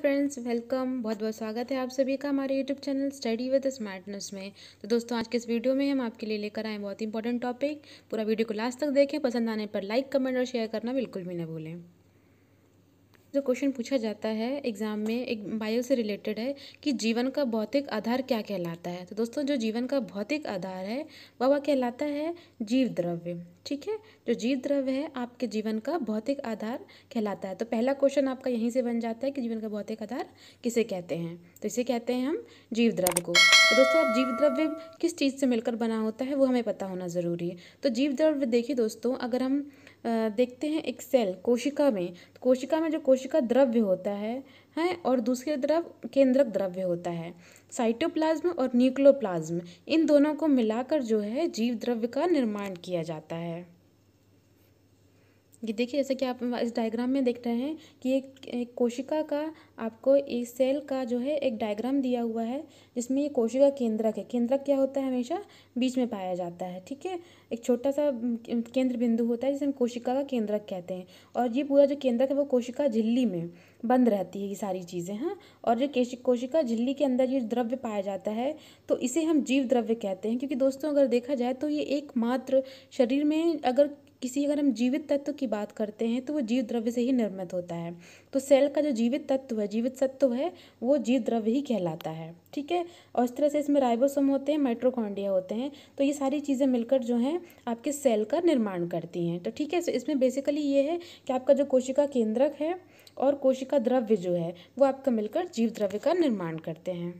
friends welcome बहुत बहुत स्वागत है आप सभी का हमारे YouTube channel study with smartness में तो दोस्तों आज के इस वीडियो में हम आपके लिए लेकर आए बहुत इंपॉर्टेंट टॉपिक पूरा वीडियो को लास्ट तक देखें पसंद आने पर लाइक कमेंट और शेयर करना बिल्कुल भी ना भूलें जो क्वेश्चन पूछा जाता है एग्ज़ाम में एक बायो से रिलेटेड है कि जीवन का भौतिक आधार क्या कहलाता है तो दोस्तों जो जीवन का भौतिक आधार है वह वह कहलाता है जीव द्रव्य ठीक है जो जीव द्रव्य है आपके जीवन का भौतिक आधार कहलाता है तो पहला क्वेश्चन आपका यहीं से बन जाता है कि जीवन का भौतिक आधार किसे कहते हैं तो इसे कहते हैं हम जीव द्रव्य को तो दोस्तों अब जीव द्रव्य किस चीज़ से मिलकर बना होता है वो हमें पता होना ज़रूरी है तो जीव द्रव्य देखिए दोस्तों अगर हम देखते हैं एक सेल कोशिका में तो कोशिका में जो कोशिका द्रव्य होता है हैं और दूसरे द्रव केंद्रक द्रव्य होता है साइटोप्लाज्म और न्यूक्लोप्लाज्म इन दोनों को मिलाकर जो है जीव द्रव्य का निर्माण किया जाता है ये देखिए जैसे कि आप इस डायग्राम में देख रहे हैं कि एक, एक कोशिका का आपको इस सेल का जो है एक डायग्राम दिया हुआ है जिसमें ये कोशिका केंद्रक है केंद्रक क्या होता है हमेशा बीच में पाया जाता है ठीक है एक छोटा सा केंद्र बिंदु होता है जिसे हम कोशिका का केंद्रक कहते हैं और ये पूरा जो केंद्रक है वो कोशिका झिल्ली में बंद रहती है ये सारी चीज़ें हाँ और जो कोशिका झिल्ली के अंदर ये द्रव्य पाया जाता है तो इसे हम जीव द्रव्य कहते हैं क्योंकि दोस्तों अगर देखा जाए तो ये एकमात्र शरीर में अगर किसी अगर हम जीवित तत्व की बात करते हैं तो वो जीव द्रव्य से ही निर्मित होता है तो सेल का जो जीवित तत्व है जीवित तत्व है वो जीव द्रव्य ही कहलाता है ठीक है और इस तरह से इसमें राइबोसोम होते हैं माइट्रोकॉन्डिया होते हैं तो ये सारी चीज़ें मिलकर जो हैं आपके सेल का निर्माण करती हैं तो ठीक है इसमें बेसिकली ये है कि आपका जो कोशिका केंद्रक है और कोशिका द्रव्य जो है वो आपका मिलकर जीव द्रव्य का निर्माण करते हैं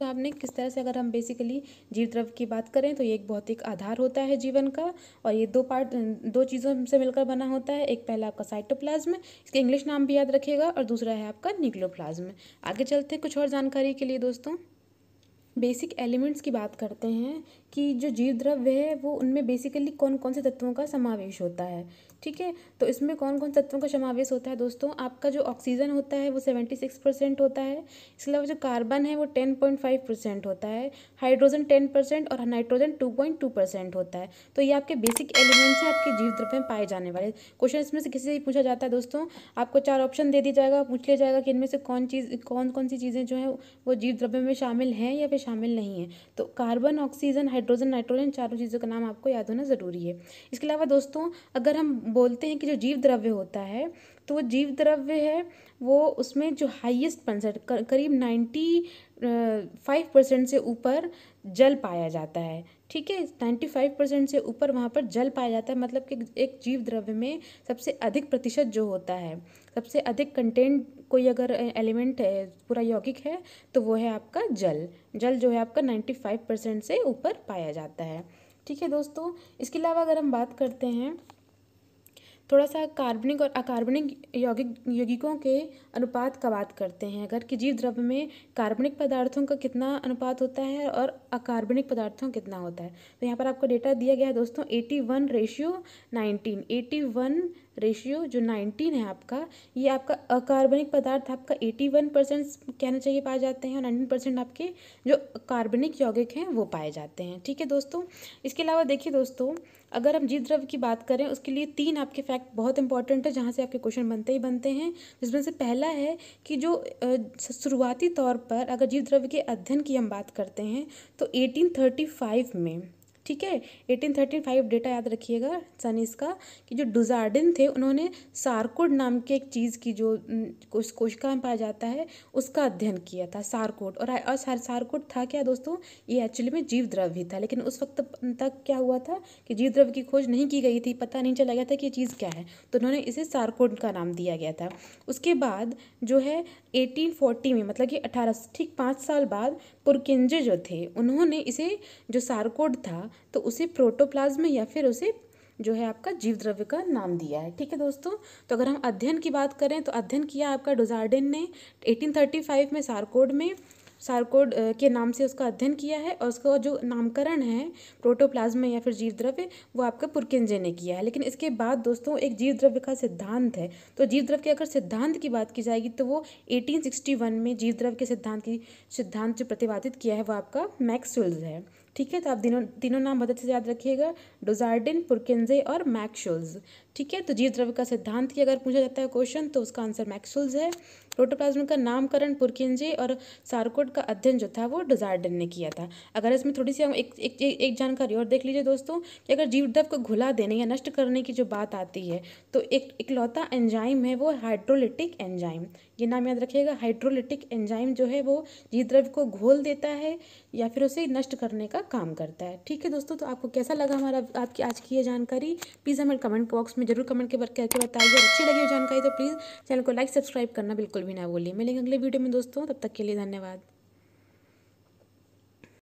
तो आपने किस तरह से अगर हम बेसिकली जीव द्रव्य की बात करें तो ये एक भौतिक आधार होता है जीवन का और ये दो पार्ट दो चीज़ों से मिलकर बना होता है एक पहला आपका साइटोप्लाज्म इसका इंग्लिश नाम भी याद रखिएगा और दूसरा है आपका न्यूक्लियोप्लाज्म आगे चलते हैं कुछ और जानकारी के लिए दोस्तों बेसिक एलिमेंट्स की बात करते हैं कि जो जीव द्रव्य है वो उनमें बेसिकली कौन कौन से तत्वों का समावेश होता है ठीक है तो इसमें कौन कौन से तत्वों का समावेश होता है दोस्तों आपका जो ऑक्सीजन होता है वो सेवेंटी सिक्स परसेंट होता है इसके अलावा जो कार्बन है वो टेन पॉइंट फाइव परसेंट होता है हाइड्रोजन टेन परसेंट और nitrogen two point two percent होता है तो ये आपके बेसिक एलिमेंट्स हैं आपके जीव द्रव्य में पाए जाने वाले क्वेश्चन इसमें से किसी से पूछा जाता है दोस्तों आपको चार ऑप्शन दे दिया जाएगा पूछ लिया जाएगा कि इनमें से कौन चीज़ कौन कौन सी चीज़ें जो हैं वो जीव द्रव्य में शामिल हैं या फिर शामिल नहीं है तो कार्बन ऑक्सीजन हाइड्रोजन नाइट्रोजन चारों चीज़ों का नाम आपको याद होना ज़रूरी है इसके अलावा दोस्तों अगर हम बोलते हैं कि जो जीव द्रव्य होता है तो वो जीव द्रव्य है वो उसमें जो हाइएस्ट पंसठ करीब नाइन्टी फाइव परसेंट से ऊपर जल पाया जाता है ठीक है नाइन्टी फाइव परसेंट से ऊपर वहाँ पर जल पाया जाता है मतलब कि एक जीव द्रव्य में सबसे अधिक प्रतिशत जो होता है सबसे अधिक कंटेंट कोई अगर एलिमेंट है पूरा यौगिक है तो वो है आपका जल जल जो है आपका नाइन्टी फाइव परसेंट से ऊपर पाया जाता है ठीक है दोस्तों इसके अलावा अगर हम बात करते हैं थोड़ा सा कार्बनिक और अकार्बनिक यौगिक यौगिकों के अनुपात का बात करते हैं अगर कि जीव द्रव्य में कार्बनिक पदार्थों का कितना अनुपात होता है और अकार्बनिक पदार्थों का कितना होता है तो यहाँ पर आपको डेटा दिया गया है दोस्तों eighty one ratio nineteen eighty one ratio जो नाइनटीन है आपका ये आपका अकार्बनिक पदार्थ आपका एटी वन परसेंट कहना चाहिए पाए जाते हैं और नाइनटीन परसेंट आपके जो कार्बनिक यौगिक हैं वो पाए जाते हैं ठीक है दोस्तों इसके अलावा देखिए दोस्तों अगर हम जीव द्रव्य की बात करें उसके लिए तीन आपके फैक्ट बहुत इंपॉर्टेंट है जहाँ से आपके क्वेश्चन बनते ही बनते हैं जिसमें से पहला है कि जो शुरुआती तौर पर अगर जीव द्रव्य के अध्ययन की हम बात करते हैं तो एटीन थर्टी फाइव में ठीक है एटीन थर्टी फाइव डेटा याद रखिएगा सनीस का कि जो डुजार्डिन थे उन्होंने सारकोड नाम के एक चीज़ की जो कोश कोशिका में पाया जाता है उसका अध्ययन किया था सारकोड और, सार, सारकोड था क्या दोस्तों ये एक्चुअली में जीव द्रव्य था लेकिन उस वक्त तक क्या हुआ था कि जीव द्रव्य की खोज नहीं की गई थी पता नहीं चला गया था कि ये चीज़ क्या है तो उन्होंने इसे सारकोड का नाम दिया गया था उसके बाद जो है एटीन में मतलब कि अठारह ठीक पाँच साल बाद पुरकिंजे जो थे उन्होंने इसे जो सारकोड था तो उसे प्रोटोप्लाज्म या फिर उसे जो है आपका जीव द्रव्य का नाम दिया है ठीक है दोस्तों तो अगर हम अध्ययन की बात करें तो अध्ययन किया आपका डोजार्डिन ने 1835 में सारकोड में सार्कोड के नाम से उसका अध्ययन किया है और उसका जो नामकरण है प्रोटोप्लाज्म या फिर जीव द्रव्य वो आपका पुरकिंजे ने किया है लेकिन इसके बाद दोस्तों एक जीव द्रव्य का सिद्धांत है तो जीव द्रव्य के अगर सिद्धांत की बात की जाएगी तो वो 1861 में जीव द्रव्य के सिद्धांत की सिद्धांत जो प्रतिपादित किया है वो आपका मैक्सुल्स है ठीक है तो आप तीनों तीनों नाम मदद से याद रखिएगा डोजार्डिन पुरकिंजे और मैक्सुल्स ठीक है तो जीव द्रव्य का सिद्धांत की अगर पूछा जाता है क्वेश्चन तो उसका आंसर मैक्सुल्स है प्रोटोप्लाज्म का नामकरण पुरखिंजे और सार्कोट का अध्ययन जो था वो डिजार्डन ने किया था अगर इसमें थोड़ी सी हम एक एक, एक, एक जानकारी और देख लीजिए दोस्तों कि अगर जीव द्रव को घुला देने या नष्ट करने की जो बात आती है तो एक इकलौता एंजाइम है वो हाइड्रोलिटिक एंजाइम ये नाम याद रखिएगा हाइड्रोलिटिक एंजाइम जो है वो जीवद्रव्य को घोल देता है या फिर उसे नष्ट करने का काम करता है ठीक है दोस्तों तो आपको कैसा लगा हमारा आपकी आज की ये जानकारी प्लीज़ हमें कमेंट बॉक्स में हमें जरूर कमेंट के करके बताइए और अच्छी लगी हो जानकारी तो प्लीज़ चैनल को लाइक सब्सक्राइब करना बिल्कुल भी ना भूलिए मिलेंगे अगले वीडियो में दोस्तों तब तक के लिए धन्यवाद